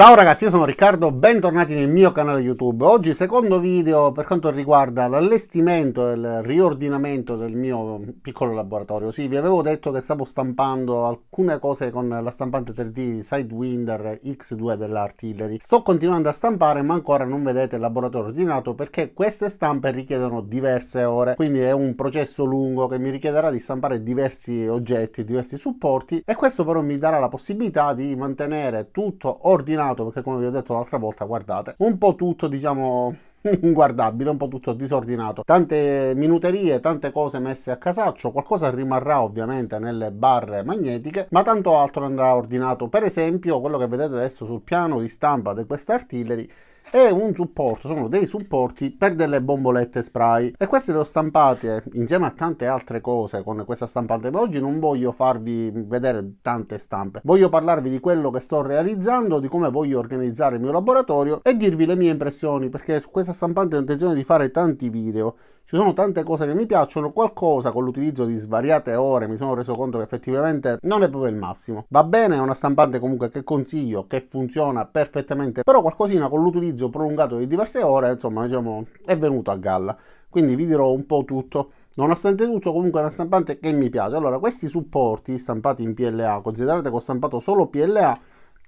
Ciao ragazzi, io sono Riccardo, bentornati nel mio canale YouTube. Oggi secondo video per quanto riguarda l'allestimento e il riordinamento del mio piccolo laboratorio. Sì, vi avevo detto che stavo stampando alcune cose con la stampante 3D Sidewinder X2 dell'Artillery. Sto continuando a stampare ma ancora non vedete il laboratorio ordinato perché queste stampe richiedono diverse ore, quindi è un processo lungo che mi richiederà di stampare diversi oggetti, diversi supporti e questo però mi darà la possibilità di mantenere tutto ordinato aggiornato perché come vi ho detto l'altra volta guardate un po' tutto diciamo inguardabile, un po' tutto disordinato. Tante minuterie, tante cose messe a casaccio, qualcosa rimarrà ovviamente nelle barre magnetiche, ma tanto altro andrà ordinato. Per esempio, quello che vedete adesso sul piano di stampa di questa artillery è un supporto, sono dei supporti per delle bombolette spray e queste le ho stampate insieme a tante altre cose con questa stampante, ma oggi non voglio farvi vedere tante stampe, voglio parlarvi di quello che sto realizzando, di come voglio organizzare il mio laboratorio e dirvi le mie impressioni perché su questa stampante ho intenzione di fare tanti video ci sono tante cose che mi piacciono, qualcosa con l'utilizzo di svariate ore mi sono reso conto che effettivamente non è proprio il massimo. Va bene, è una stampante comunque che consiglio, che funziona perfettamente, però qualcosina con l'utilizzo prolungato di diverse ore, insomma, diciamo, è venuto a galla. Quindi vi dirò un po' tutto. Nonostante tutto, comunque è una stampante che mi piace. Allora, questi supporti stampati in PLA, considerate che ho stampato solo PLA,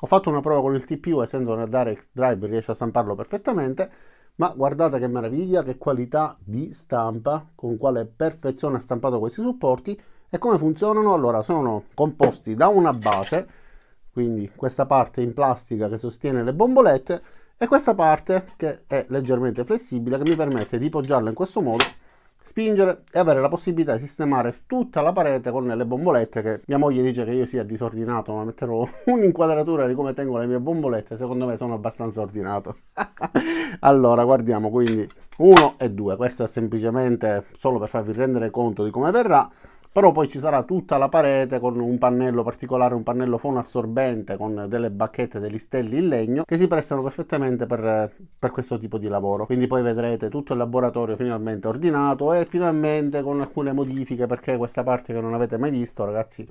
ho fatto una prova con il TPU, essendo una direct drive riesce a stamparlo perfettamente ma guardate che meraviglia, che qualità di stampa, con quale perfezione ha stampato questi supporti e come funzionano? Allora, sono composti da una base, quindi questa parte in plastica che sostiene le bombolette e questa parte che è leggermente flessibile che mi permette di poggiarla in questo modo spingere e avere la possibilità di sistemare tutta la parete con le bombolette che mia moglie dice che io sia disordinato ma metterò un'inquadratura di come tengo le mie bombolette secondo me sono abbastanza ordinato allora guardiamo quindi 1 e 2 questo è semplicemente solo per farvi rendere conto di come verrà però poi ci sarà tutta la parete con un pannello particolare, un pannello assorbente con delle bacchette, degli stelli in legno che si prestano perfettamente per, per questo tipo di lavoro. Quindi poi vedrete tutto il laboratorio finalmente ordinato e finalmente con alcune modifiche perché questa parte che non avete mai visto ragazzi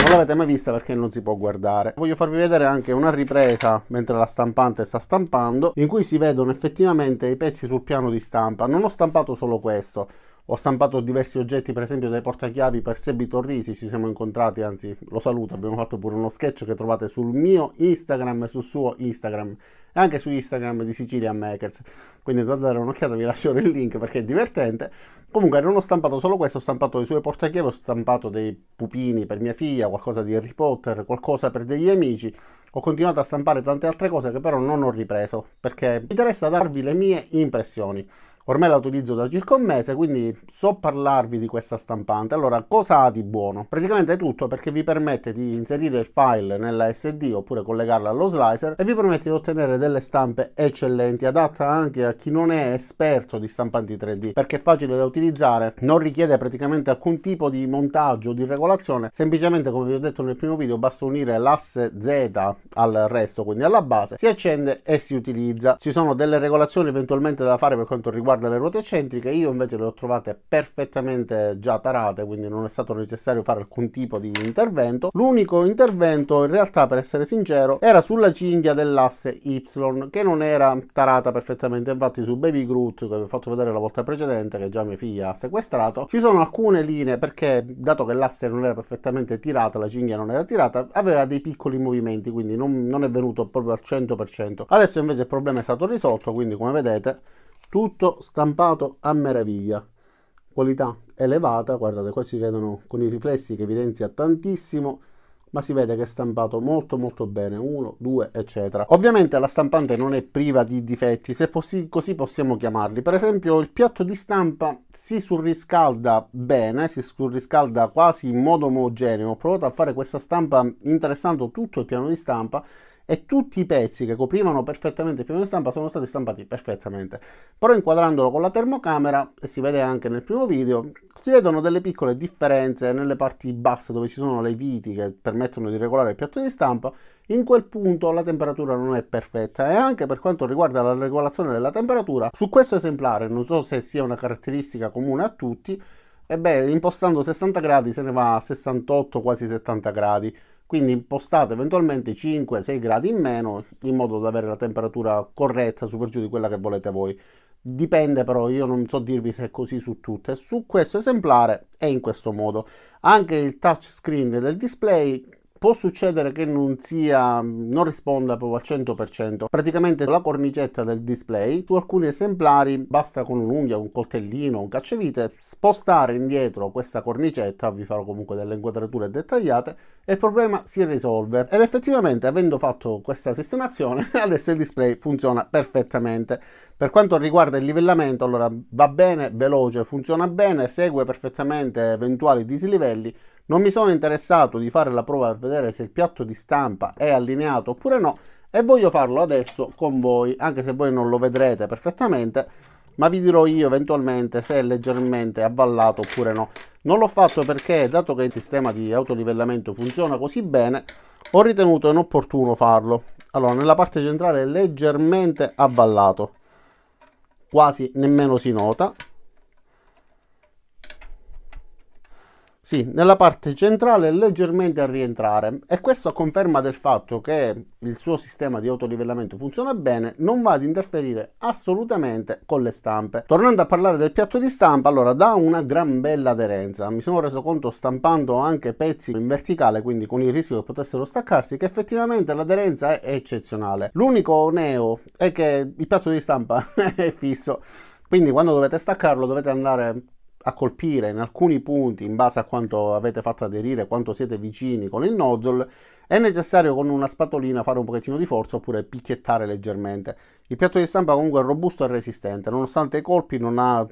non l'avete mai vista perché non si può guardare voglio farvi vedere anche una ripresa mentre la stampante sta stampando in cui si vedono effettivamente i pezzi sul piano di stampa non ho stampato solo questo ho stampato diversi oggetti, per esempio dai portachiavi per Sebi Torrisi, ci siamo incontrati, anzi lo saluto, abbiamo fatto pure uno sketch che trovate sul mio Instagram e sul suo Instagram e anche su Instagram di Sicilian Makers. Quindi andate a dare un'occhiata, vi lascio il link perché è divertente. Comunque non ho stampato solo questo, ho stampato i suoi portachiavi, ho stampato dei pupini per mia figlia, qualcosa di Harry Potter, qualcosa per degli amici. Ho continuato a stampare tante altre cose che però non ho ripreso perché mi interessa darvi le mie impressioni. Ormai la utilizzo da circa un mese, quindi so parlarvi di questa stampante. Allora, cosa ha di buono? Praticamente tutto perché vi permette di inserire il file nella SD oppure collegarla allo slicer e vi permette di ottenere delle stampe eccellenti, adatta anche a chi non è esperto di stampanti 3D, perché è facile da utilizzare, non richiede praticamente alcun tipo di montaggio, o di regolazione, semplicemente come vi ho detto nel primo video basta unire l'asse Z al resto, quindi alla base, si accende e si utilizza. Ci sono delle regolazioni eventualmente da fare per quanto riguarda riguarda le ruote eccentriche io invece le ho trovate perfettamente già tarate quindi non è stato necessario fare alcun tipo di intervento l'unico intervento in realtà per essere sincero era sulla cinghia dell'asse Y che non era tarata perfettamente infatti su Baby Groot che vi ho fatto vedere la volta precedente che già mia figlia ha sequestrato ci sono alcune linee perché dato che l'asse non era perfettamente tirata la cinghia non era tirata aveva dei piccoli movimenti quindi non, non è venuto proprio al 100% adesso invece il problema è stato risolto quindi come vedete tutto stampato a meraviglia qualità elevata guardate qua si vedono con i riflessi che evidenzia tantissimo ma si vede che è stampato molto molto bene 1, 2 eccetera ovviamente la stampante non è priva di difetti se così possiamo chiamarli per esempio il piatto di stampa si surriscalda bene si surriscalda quasi in modo omogeneo ho provato a fare questa stampa interessando tutto il piano di stampa e tutti i pezzi che coprivano perfettamente il piano di stampa sono stati stampati perfettamente. Però inquadrandolo con la termocamera, e si vede anche nel primo video, si vedono delle piccole differenze nelle parti basse dove ci sono le viti che permettono di regolare il piatto di stampa, in quel punto la temperatura non è perfetta e anche per quanto riguarda la regolazione della temperatura, su questo esemplare, non so se sia una caratteristica comune a tutti, e beh, impostando 60 gradi se ne va a 68 quasi 70 gradi quindi impostate eventualmente 5-6 gradi in meno in modo da avere la temperatura corretta super giù di quella che volete voi dipende però io non so dirvi se è così su tutte su questo esemplare è in questo modo anche il touchscreen del display può succedere che non sia non risponda proprio al 100% praticamente la cornicetta del display su alcuni esemplari basta con un'unghia un coltellino un cacciavite spostare indietro questa cornicetta vi farò comunque delle inquadrature dettagliate e il problema si risolve ed effettivamente avendo fatto questa sistemazione adesso il display funziona perfettamente per quanto riguarda il livellamento allora va bene veloce funziona bene segue perfettamente eventuali dislivelli non mi sono interessato di fare la prova per vedere se il piatto di stampa è allineato oppure no e voglio farlo adesso con voi, anche se voi non lo vedrete perfettamente, ma vi dirò io eventualmente se è leggermente avvallato oppure no. Non l'ho fatto perché, dato che il sistema di autolivellamento funziona così bene, ho ritenuto inopportuno farlo. Allora, nella parte centrale è leggermente avvallato, quasi nemmeno si nota, Sì, nella parte centrale leggermente a rientrare e questo conferma del fatto che il suo sistema di autolivellamento funziona bene, non va ad interferire assolutamente con le stampe. Tornando a parlare del piatto di stampa, allora dà una gran bella aderenza, mi sono reso conto stampando anche pezzi in verticale, quindi con il rischio che potessero staccarsi, che effettivamente l'aderenza è eccezionale. L'unico neo è che il piatto di stampa è fisso, quindi quando dovete staccarlo dovete andare a colpire in alcuni punti in base a quanto avete fatto aderire, quanto siete vicini con il nozzle è necessario con una spatolina fare un pochettino di forza oppure picchiettare leggermente. Il piatto di stampa comunque è robusto e resistente, nonostante i colpi non, ha,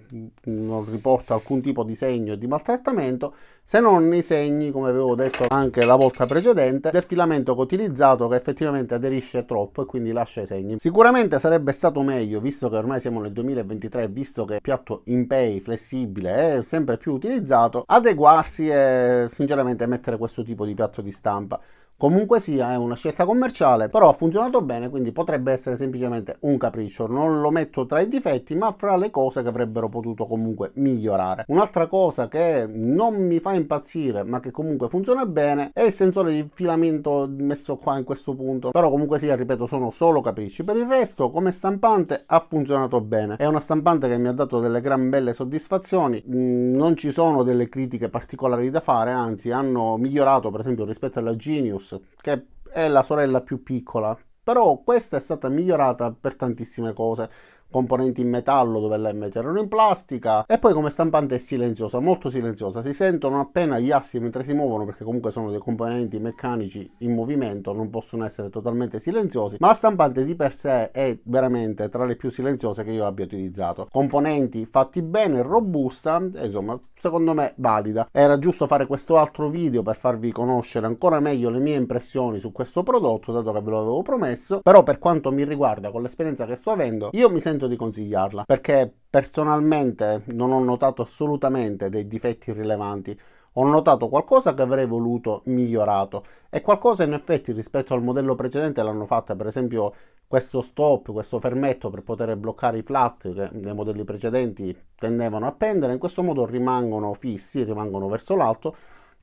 non riporta alcun tipo di segno di maltrattamento, se non i segni, come avevo detto anche la volta precedente, del filamento che ho utilizzato che effettivamente aderisce troppo e quindi lascia i segni. Sicuramente sarebbe stato meglio, visto che ormai siamo nel 2023, visto che il piatto Impay flessibile è sempre più utilizzato, adeguarsi e sinceramente mettere questo tipo di piatto di stampa. Comunque sia, è una scelta commerciale, però ha funzionato bene, quindi potrebbe essere semplicemente un capriccio. Non lo metto tra i difetti, ma fra le cose che avrebbero potuto comunque migliorare. Un'altra cosa che non mi fa impazzire, ma che comunque funziona bene, è il sensore di filamento messo qua in questo punto. Però comunque sia, ripeto, sono solo capricci. Per il resto, come stampante, ha funzionato bene. È una stampante che mi ha dato delle gran belle soddisfazioni. Mm, non ci sono delle critiche particolari da fare, anzi hanno migliorato, per esempio, rispetto alla Genius Colossus, che è la sorella più piccola, però questa è stata migliorata per tantissime cose componenti in metallo dove là invece erano in plastica e poi come stampante è silenziosa molto silenziosa si sentono appena gli assi mentre si muovono perché comunque sono dei componenti meccanici in movimento non possono essere totalmente silenziosi ma la stampante di per sé è veramente tra le più silenziose che io abbia utilizzato componenti fatti bene robusta insomma secondo me valida era giusto fare questo altro video per farvi conoscere ancora meglio le mie impressioni su questo prodotto dato che ve lo avevo promesso però per quanto mi riguarda con l'esperienza che sto avendo io mi sento sento di consigliarla perché personalmente non ho notato assolutamente dei difetti rilevanti ho notato qualcosa che avrei voluto migliorato e qualcosa in effetti rispetto al modello precedente l'hanno fatta per esempio questo stop, questo fermetto per poter bloccare i flat che nei modelli precedenti tendevano a pendere in questo modo rimangono fissi, rimangono verso l'alto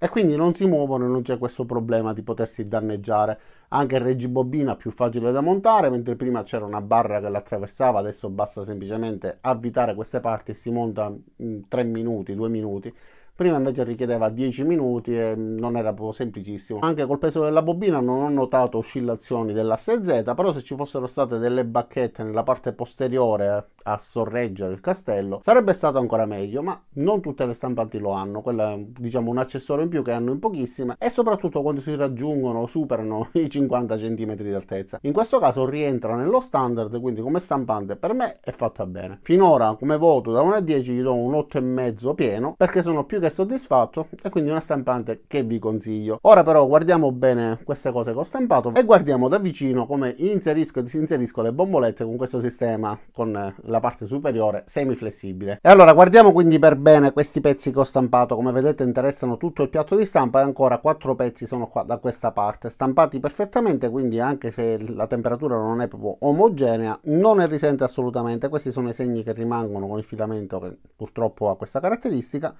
e quindi non si muovono e non c'è questo problema di potersi danneggiare. Anche il reggibobina è più facile da montare, mentre prima c'era una barra che l'attraversava, adesso basta semplicemente avvitare queste parti e si monta in 3 minuti, 2 minuti. Prima invece richiedeva 10 minuti e non era proprio semplicissimo. Anche col peso della bobina non ho notato oscillazioni dell'asse Z, però se ci fossero state delle bacchette nella parte posteriore a sorreggere il castello sarebbe stato ancora meglio ma non tutte le stampanti lo hanno quella è diciamo un accessorio in più che hanno in pochissime e soprattutto quando si raggiungono o superano i 50 cm di altezza in questo caso rientra nello standard quindi come stampante per me è fatta bene finora come voto da 1 a 10 gli do un 8,5 pieno perché sono più che soddisfatto e quindi una stampante che vi consiglio ora però guardiamo bene queste cose che ho stampato e guardiamo da vicino come inserisco e disinserisco le bombolette con questo sistema con la parte superiore semiflessibile. E allora guardiamo quindi per bene questi pezzi che ho stampato, come vedete interessano tutto il piatto di stampa e ancora quattro pezzi sono qua da questa parte, stampati perfettamente quindi anche se la temperatura non è proprio omogenea non ne risente assolutamente, questi sono i segni che rimangono con il filamento che purtroppo ha questa caratteristica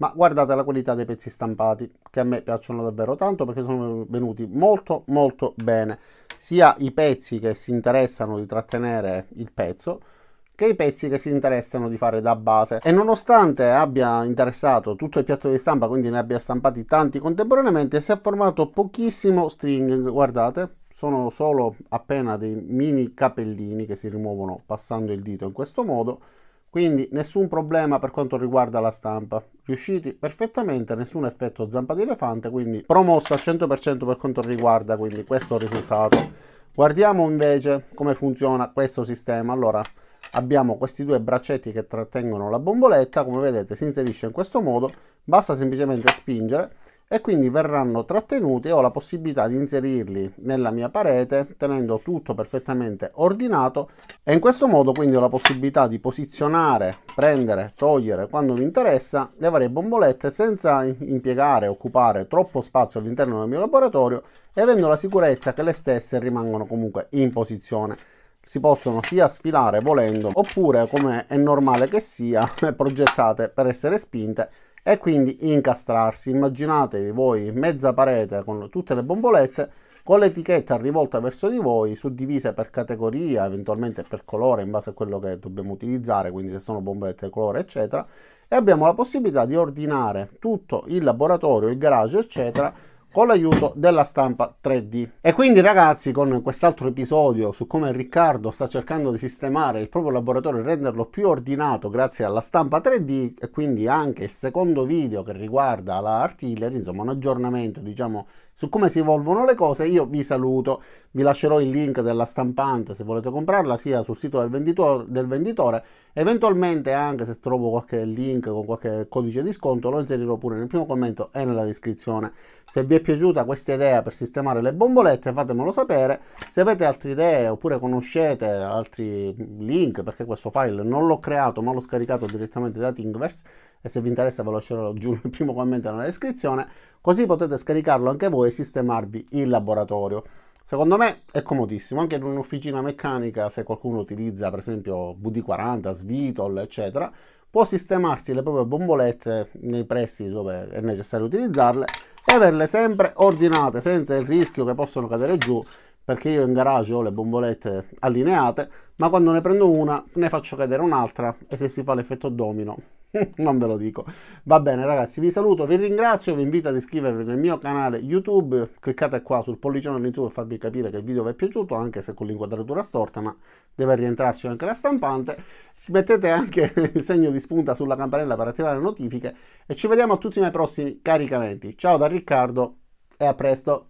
ma guardate la qualità dei pezzi stampati che a me piacciono davvero tanto perché sono venuti molto molto bene sia i pezzi che si interessano di trattenere il pezzo che i pezzi che si interessano di fare da base e nonostante abbia interessato tutto il piatto di stampa quindi ne abbia stampati tanti contemporaneamente si è formato pochissimo string guardate sono solo appena dei mini capellini che si rimuovono passando il dito in questo modo quindi nessun problema per quanto riguarda la stampa riusciti perfettamente nessun effetto zampa di elefante quindi promosso al 100% per quanto riguarda quindi questo risultato guardiamo invece come funziona questo sistema allora abbiamo questi due braccetti che trattengono la bomboletta, come vedete si inserisce in questo modo, basta semplicemente spingere e quindi verranno trattenuti e ho la possibilità di inserirli nella mia parete tenendo tutto perfettamente ordinato e in questo modo quindi ho la possibilità di posizionare, prendere, togliere quando mi interessa le varie bombolette senza impiegare, occupare troppo spazio all'interno del mio laboratorio e avendo la sicurezza che le stesse rimangono comunque in posizione si possono sia sfilare volendo oppure come è normale che sia progettate per essere spinte e quindi incastrarsi immaginatevi voi mezza parete con tutte le bombolette con l'etichetta rivolta verso di voi suddivise per categoria eventualmente per colore in base a quello che dobbiamo utilizzare quindi se sono bombolette colore eccetera e abbiamo la possibilità di ordinare tutto il laboratorio il garage eccetera con l'aiuto della stampa 3D. E quindi ragazzi con quest'altro episodio su come Riccardo sta cercando di sistemare il proprio laboratorio e renderlo più ordinato grazie alla stampa 3D e quindi anche il secondo video che riguarda la artillery, insomma un aggiornamento diciamo su come si evolvono le cose io vi saluto vi lascerò il link della stampante se volete comprarla sia sul sito del venditore, del venditore eventualmente anche se trovo qualche link con qualche codice di sconto lo inserirò pure nel primo commento e nella descrizione se vi è piaciuta questa idea per sistemare le bombolette fatemelo sapere se avete altre idee oppure conoscete altri link perché questo file non l'ho creato ma l'ho scaricato direttamente da Thingiverse e se vi interessa ve lo lascerò giù nel primo commento nella descrizione, così potete scaricarlo anche voi e sistemarvi in laboratorio. Secondo me è comodissimo, anche in un'officina meccanica, se qualcuno utilizza per esempio VD40, Svitol, eccetera, può sistemarsi le proprie bombolette nei pressi dove è necessario utilizzarle e averle sempre ordinate, senza il rischio che possano cadere giù, perché io in garage ho le bombolette allineate, ma quando ne prendo una ne faccio cadere un'altra e se si fa l'effetto domino non ve lo dico. Va bene ragazzi, vi saluto, vi ringrazio, vi invito ad iscrivervi nel mio canale YouTube, cliccate qua sul pollicino all'inizio per farvi capire che il video vi è piaciuto, anche se con l'inquadratura storta, ma deve rientrarci anche la stampante. Mettete anche il segno di spunta sulla campanella per attivare le notifiche e ci vediamo a tutti nei prossimi caricamenti. Ciao da Riccardo e a presto!